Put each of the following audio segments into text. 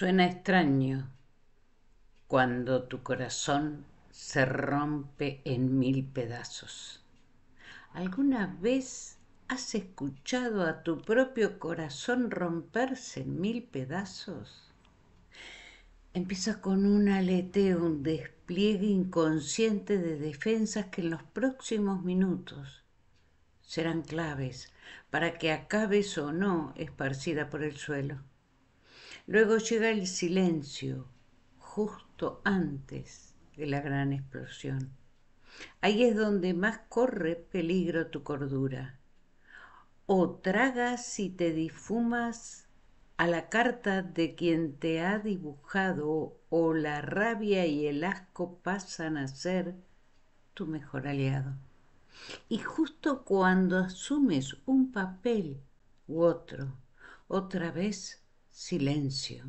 Suena extraño cuando tu corazón se rompe en mil pedazos. ¿Alguna vez has escuchado a tu propio corazón romperse en mil pedazos? Empieza con un aleteo, un despliegue inconsciente de defensas que en los próximos minutos serán claves para que acabes o no esparcida por el suelo. Luego llega el silencio, justo antes de la gran explosión. Ahí es donde más corre peligro tu cordura. O tragas y te difumas a la carta de quien te ha dibujado, o la rabia y el asco pasan a ser tu mejor aliado. Y justo cuando asumes un papel u otro, otra vez silencio.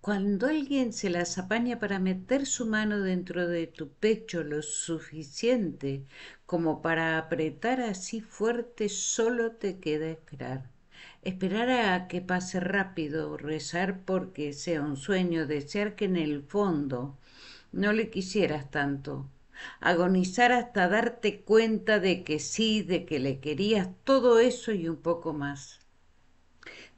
Cuando alguien se las apaña para meter su mano dentro de tu pecho lo suficiente como para apretar así fuerte, solo te queda esperar. Esperar a que pase rápido, rezar porque sea un sueño, desear que en el fondo no le quisieras tanto, agonizar hasta darte cuenta de que sí, de que le querías todo eso y un poco más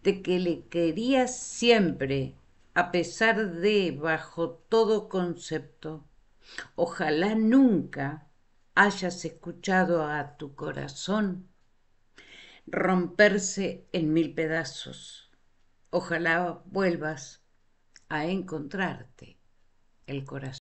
de que le querías siempre, a pesar de, bajo todo concepto. Ojalá nunca hayas escuchado a tu corazón romperse en mil pedazos. Ojalá vuelvas a encontrarte el corazón.